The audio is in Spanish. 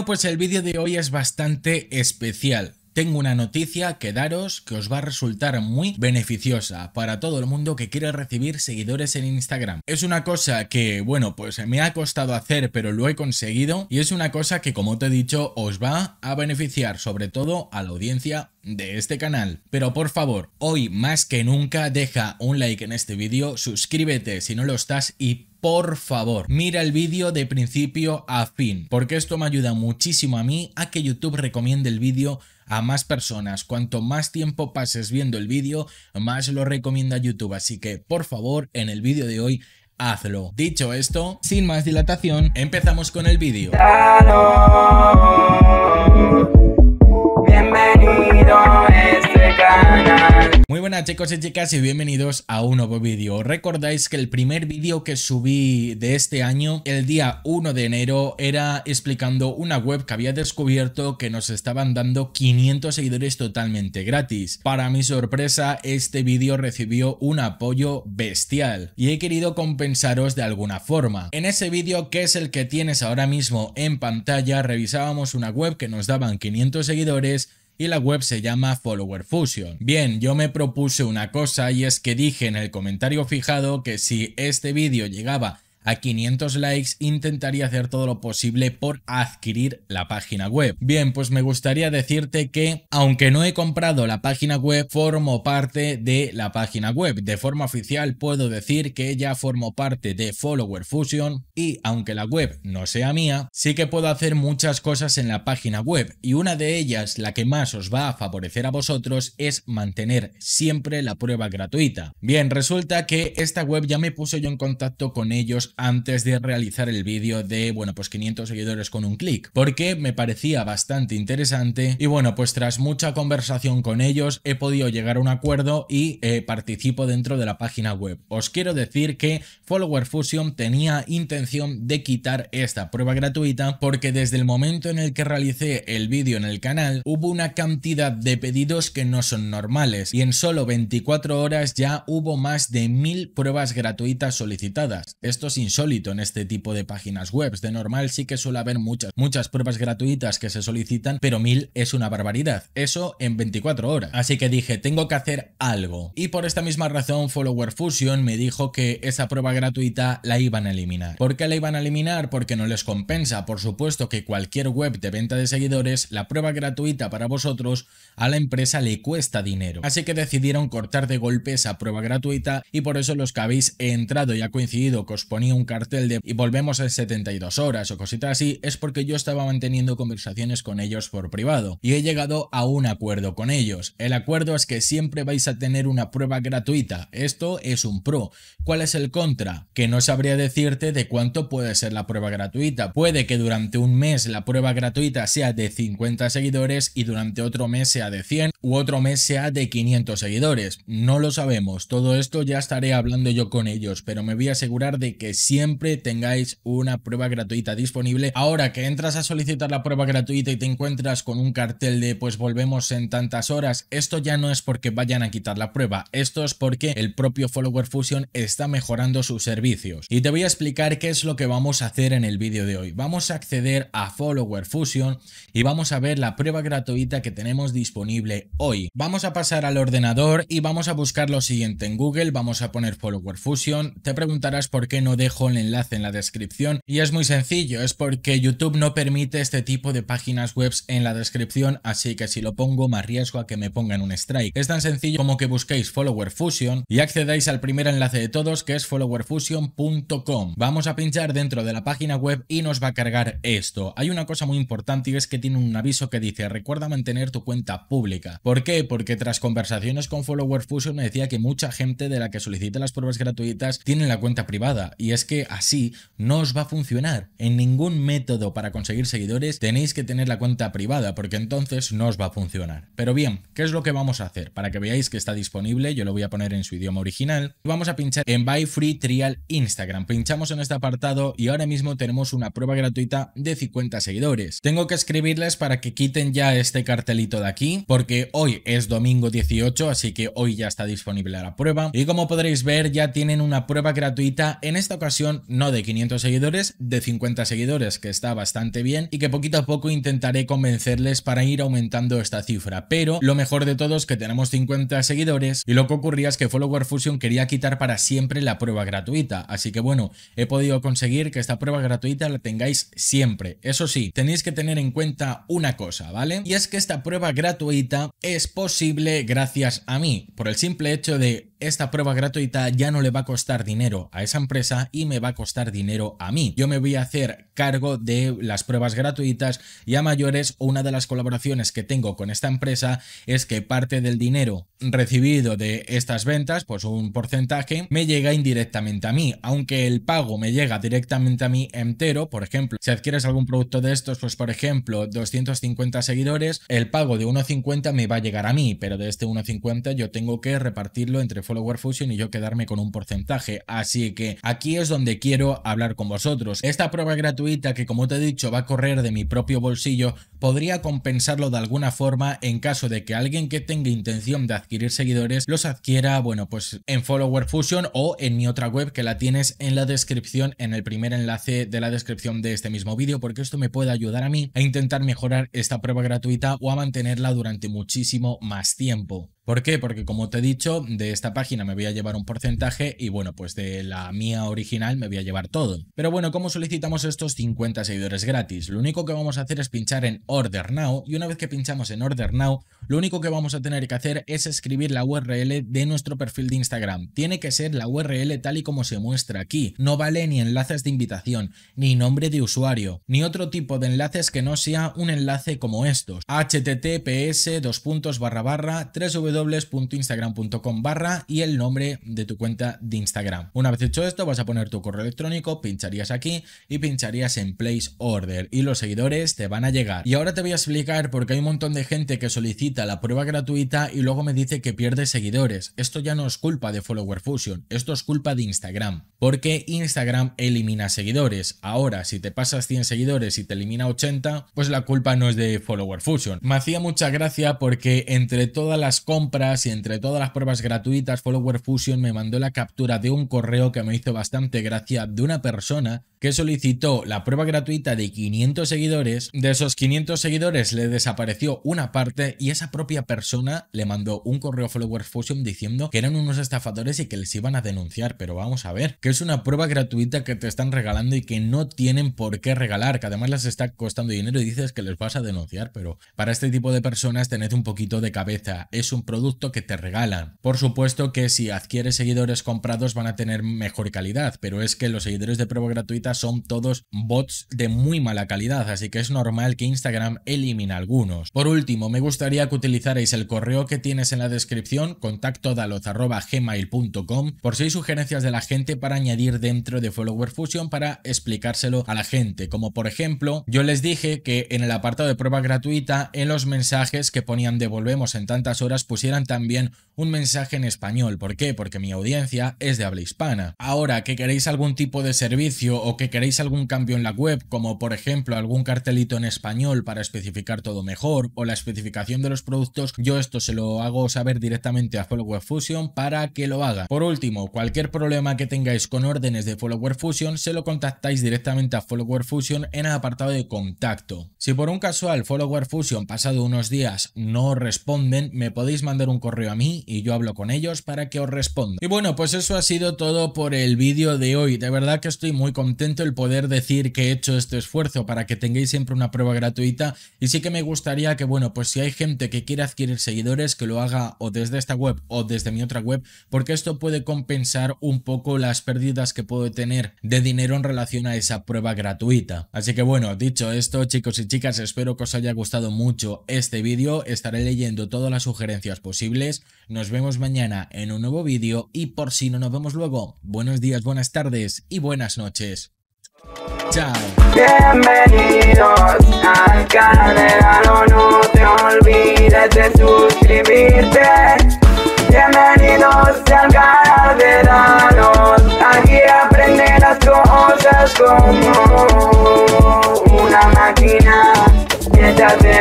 bueno, pues el vídeo de hoy es bastante especial tengo una noticia que daros que os va a resultar muy beneficiosa para todo el mundo que quiere recibir seguidores en Instagram. Es una cosa que, bueno, pues me ha costado hacer, pero lo he conseguido y es una cosa que, como te he dicho, os va a beneficiar sobre todo a la audiencia de este canal. Pero por favor, hoy más que nunca deja un like en este vídeo, suscríbete si no lo estás y por favor, mira el vídeo de principio a fin, porque esto me ayuda muchísimo a mí a que YouTube recomiende el vídeo a más personas. Cuanto más tiempo pases viendo el vídeo, más lo recomienda YouTube. Así que, por favor, en el vídeo de hoy, hazlo. Dicho esto, sin más dilatación, empezamos con el vídeo. Muy buenas chicos y chicas y bienvenidos a un nuevo vídeo. Recordáis que el primer vídeo que subí de este año, el día 1 de enero, era explicando una web que había descubierto que nos estaban dando 500 seguidores totalmente gratis. Para mi sorpresa, este vídeo recibió un apoyo bestial y he querido compensaros de alguna forma. En ese vídeo, que es el que tienes ahora mismo en pantalla, revisábamos una web que nos daban 500 seguidores y la web se llama Follower Fusion. Bien, yo me propuse una cosa y es que dije en el comentario fijado que si este vídeo llegaba a 500 likes intentaría hacer todo lo posible por adquirir la página web. Bien, pues me gustaría decirte que aunque no he comprado la página web, formo parte de la página web. De forma oficial puedo decir que ya formo parte de Follower Fusion y aunque la web no sea mía, sí que puedo hacer muchas cosas en la página web y una de ellas, la que más os va a favorecer a vosotros, es mantener siempre la prueba gratuita. Bien, resulta que esta web ya me puse yo en contacto con ellos antes de realizar el vídeo de, bueno, pues 500 seguidores con un clic, porque me parecía bastante interesante y bueno, pues tras mucha conversación con ellos he podido llegar a un acuerdo y eh, participo dentro de la página web. Os quiero decir que Follower Fusion tenía intención de quitar esta prueba gratuita porque desde el momento en el que realicé el vídeo en el canal hubo una cantidad de pedidos que no son normales y en solo 24 horas ya hubo más de mil pruebas gratuitas solicitadas. Esto insólito en este tipo de páginas web. De normal sí que suele haber muchas, muchas pruebas gratuitas que se solicitan, pero mil es una barbaridad. Eso en 24 horas. Así que dije, tengo que hacer algo. Y por esta misma razón, Follower Fusion me dijo que esa prueba gratuita la iban a eliminar. ¿Por qué la iban a eliminar? Porque no les compensa. Por supuesto que cualquier web de venta de seguidores, la prueba gratuita para vosotros a la empresa le cuesta dinero. Así que decidieron cortar de golpe esa prueba gratuita y por eso los que habéis entrado y ha coincidido que os ponía un cartel de y volvemos en 72 horas o cositas así, es porque yo estaba manteniendo conversaciones con ellos por privado y he llegado a un acuerdo con ellos. El acuerdo es que siempre vais a tener una prueba gratuita. Esto es un pro. ¿Cuál es el contra? Que no sabría decirte de cuánto puede ser la prueba gratuita. Puede que durante un mes la prueba gratuita sea de 50 seguidores y durante otro mes sea de 100 u otro mes sea de 500 seguidores. No lo sabemos. Todo esto ya estaré hablando yo con ellos, pero me voy a asegurar de que siempre tengáis una prueba gratuita disponible. Ahora que entras a solicitar la prueba gratuita y te encuentras con un cartel de pues volvemos en tantas horas, esto ya no es porque vayan a quitar la prueba, esto es porque el propio Follower Fusion está mejorando sus servicios. Y te voy a explicar qué es lo que vamos a hacer en el vídeo de hoy. Vamos a acceder a Follower Fusion y vamos a ver la prueba gratuita que tenemos disponible hoy. Vamos a pasar al ordenador y vamos a buscar lo siguiente en Google, vamos a poner Follower Fusion, te preguntarás por qué no dejo dejo el enlace en la descripción y es muy sencillo, es porque YouTube no permite este tipo de páginas webs en la descripción, así que si lo pongo más riesgo a que me pongan un strike. Es tan sencillo como que busquéis Follower Fusion y accedáis al primer enlace de todos que es followerfusion.com. Vamos a pinchar dentro de la página web y nos va a cargar esto. Hay una cosa muy importante y es que tiene un aviso que dice recuerda mantener tu cuenta pública. ¿Por qué? Porque tras conversaciones con Follower Fusion me decía que mucha gente de la que solicita las pruebas gratuitas tiene la cuenta privada y es que así no os va a funcionar. En ningún método para conseguir seguidores tenéis que tener la cuenta privada porque entonces no os va a funcionar. Pero bien, ¿qué es lo que vamos a hacer? Para que veáis que está disponible, yo lo voy a poner en su idioma original. Vamos a pinchar en Buy Free Trial Instagram. Pinchamos en este apartado y ahora mismo tenemos una prueba gratuita de 50 seguidores. Tengo que escribirles para que quiten ya este cartelito de aquí porque hoy es domingo 18, así que hoy ya está disponible la prueba. Y como podréis ver, ya tienen una prueba gratuita en esta ocasión no de 500 seguidores, de 50 seguidores, que está bastante bien y que poquito a poco intentaré convencerles para ir aumentando esta cifra. Pero lo mejor de todo es que tenemos 50 seguidores y lo que ocurría es que Follower Fusion quería quitar para siempre la prueba gratuita. Así que bueno, he podido conseguir que esta prueba gratuita la tengáis siempre. Eso sí, tenéis que tener en cuenta una cosa, ¿vale? Y es que esta prueba gratuita es posible gracias a mí, por el simple hecho de esta prueba gratuita ya no le va a costar dinero a esa empresa y me va a costar dinero a mí. Yo me voy a hacer cargo de las pruebas gratuitas y a mayores una de las colaboraciones que tengo con esta empresa es que parte del dinero recibido de estas ventas, pues un porcentaje, me llega indirectamente a mí, aunque el pago me llega directamente a mí entero, por ejemplo, si adquieres algún producto de estos, pues por ejemplo 250 seguidores, el pago de 1,50 me va a llegar a mí, pero de este 1,50 yo tengo que repartirlo entre Follower Fusion y yo quedarme con un porcentaje. Así que aquí es donde quiero hablar con vosotros. Esta prueba gratuita que como te he dicho va a correr de mi propio bolsillo podría compensarlo de alguna forma en caso de que alguien que tenga intención de adquirir seguidores los adquiera, bueno, pues en Follower Fusion o en mi otra web que la tienes en la descripción, en el primer enlace de la descripción de este mismo vídeo, porque esto me puede ayudar a mí a intentar mejorar esta prueba gratuita o a mantenerla durante muchísimo más tiempo. ¿Por qué? Porque como te he dicho, de esta página me voy a llevar un porcentaje y bueno, pues de la mía original me voy a llevar todo. Pero bueno, ¿cómo solicitamos estos 50 seguidores gratis? Lo único que vamos a hacer es pinchar en Order Now y una vez que pinchamos en Order Now, lo único que vamos a tener que hacer es escribir la URL de nuestro perfil de Instagram. Tiene que ser la URL tal y como se muestra aquí. No vale ni enlaces de invitación, ni nombre de usuario, ni otro tipo de enlaces que no sea un enlace como estos. https dos puntos barra 3 www.instagram.com barra y el nombre de tu cuenta de Instagram. Una vez hecho esto, vas a poner tu correo electrónico, pincharías aquí y pincharías en Place Order y los seguidores te van a llegar. Y ahora te voy a explicar por qué hay un montón de gente que solicita la prueba gratuita y luego me dice que pierde seguidores. Esto ya no es culpa de Follower Fusion, esto es culpa de Instagram, porque Instagram elimina seguidores. Ahora, si te pasas 100 seguidores y te elimina 80, pues la culpa no es de Follower Fusion. Me hacía mucha gracia porque entre todas las y entre todas las pruebas gratuitas, Follower Fusion me mandó la captura de un correo que me hizo bastante gracia de una persona que solicitó la prueba gratuita de 500 seguidores. De esos 500 seguidores le desapareció una parte y esa propia persona le mandó un correo a Follower Fusion diciendo que eran unos estafadores y que les iban a denunciar. Pero vamos a ver, que es una prueba gratuita que te están regalando y que no tienen por qué regalar, que además les está costando dinero y dices que les vas a denunciar. Pero para este tipo de personas tened un poquito de cabeza. Es un producto que te regalan. Por supuesto que si adquieres seguidores comprados van a tener mejor calidad, pero es que los seguidores de prueba gratuita son todos bots de muy mala calidad, así que es normal que Instagram elimine algunos. Por último, me gustaría que utilizarais el correo que tienes en la descripción, gmail.com por si hay sugerencias de la gente para añadir dentro de Follower Fusion para explicárselo a la gente, como por ejemplo, yo les dije que en el apartado de prueba gratuita, en los mensajes que ponían devolvemos en tantas horas, pues también un mensaje en español. ¿Por qué? Porque mi audiencia es de habla hispana. Ahora, que queréis algún tipo de servicio o que queréis algún cambio en la web, como por ejemplo algún cartelito en español para especificar todo mejor o la especificación de los productos, yo esto se lo hago saber directamente a Follower Fusion para que lo haga. Por último, cualquier problema que tengáis con órdenes de Follower Fusion, se lo contactáis directamente a Follower Fusion en el apartado de contacto. Si por un casual Follower Fusion pasado unos días no responden, me podéis mandar mandar un correo a mí y yo hablo con ellos para que os responda. Y bueno, pues eso ha sido todo por el vídeo de hoy. De verdad que estoy muy contento el poder decir que he hecho este esfuerzo para que tengáis siempre una prueba gratuita y sí que me gustaría que, bueno, pues si hay gente que quiere adquirir seguidores, que lo haga o desde esta web o desde mi otra web, porque esto puede compensar un poco las pérdidas que puedo tener de dinero en relación a esa prueba gratuita. Así que bueno, dicho esto, chicos y chicas, espero que os haya gustado mucho este vídeo. Estaré leyendo todas las sugerencias posibles. Nos vemos mañana en un nuevo vídeo y por si no nos vemos luego, buenos días, buenas tardes y buenas noches. Chao. Bienvenidos al canal, no te olvides de suscribirte. Bienvenidos al canal de Danos, aquí aprenderás cosas como una máquina mientras